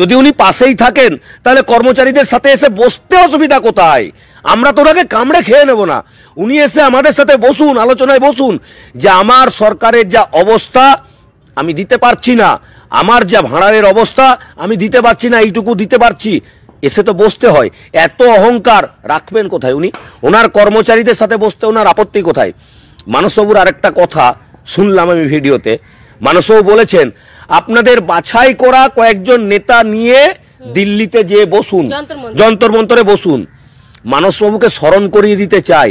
যদি উনি পাশেই থাকেন তাহলে কর্মচারীদের সাথে এসে বসতে অসুবিধা কোথায় আমরা তো ওনাকে কামড়ে খেয়ে নেব না উনি এসে আমাদের সাথে বসুন আলোচনায় বসুন যে আমার সরকারের যা অবস্থা আমি দিতে পারছি না আমার যা ভাঁড়ারের অবস্থা আমি দিতে পারছি না এইটুকু দিতে পারছি এসে তো বসতে হয় এত অহংকার রাখবেন কোথায় উনি ওনার কর্মচারীদের সাথে বসতে ওনার আপত্তি কোথায় মানসবাবুর আরেকটা কথা শুনলাম আমি ভিডিওতে মানসবাবু বলেছেন আপনাদের বাছাই করা কয়েকজন নেতা নিয়ে দিল্লিতে যেয়ে বসুন যন্তর মন্তরে বসুন মানসবাবুকে স্মরণ করিয়ে দিতে চাই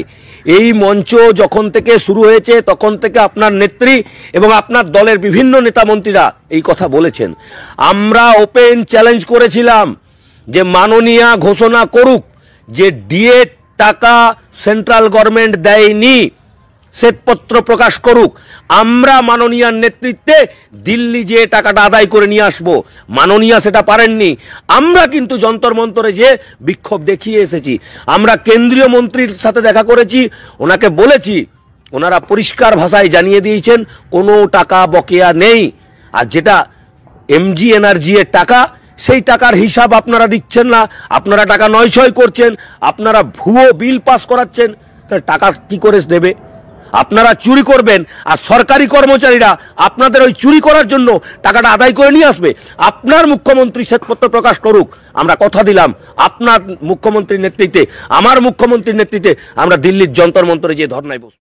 এই মঞ্চ যখন থেকে শুরু হয়েছে তখন থেকে আপনার নেত্রী এবং আপনার দলের বিভিন্ন নেতামন্ত্রীরা এই কথা বলেছেন আমরা ওপেন চ্যালেঞ্জ করেছিলাম যে মাননীয়া ঘোষণা করুক যে ডিএ টাকা সেন্ট্রাল গভর্নমেন্ট দেয়নি শ্বেতপত্র প্রকাশ করুক আমরা মাননীয়ার নেতৃত্বে দিল্লি যে টাকাটা আদায় করে নিয়ে আসব মাননীয়া সেটা পারেননি আমরা কিন্তু যন্তর মন্তরে যে বিক্ষোভ দেখিয়ে এসেছি আমরা কেন্দ্রীয় মন্ত্রীর সাথে দেখা করেছি ওনাকে বলেছি ওনারা পরিষ্কার ভাষায় জানিয়ে দিয়েছেন কোনো টাকা বকেয়া নেই আর যেটা এমজি এনার্জি এর টাকা সেই টাকার হিসাব আপনারা দিচ্ছেন না আপনারা টাকা নয় ছয় করছেন আপনারা ভুয়ো বিল পাস করাচ্ছেন তাহলে টাকা কি করে দেবে আপনারা চুরি করবেন আর সরকারি কর্মচারীরা আপনাদের ওই চুরি করার জন্য টাকাটা আদায় করে নিয়ে আসবে আপনার মুখ্যমন্ত্রী শ্বেতপত্র প্রকাশ করুক আমরা কথা দিলাম আপনার মুখ্যমন্ত্রীর নেতৃত্বে আমার মুখ্যমন্ত্রীর নেতৃত্বে আমরা দিল্লির যন্তর মন্ত্রে যে ধর্নায় বসব